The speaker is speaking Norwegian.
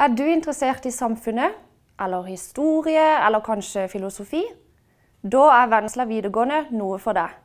Er du interessert i samfunnet, eller historie, eller kanskje filosofi? Da er Vennesla videregående noe for deg.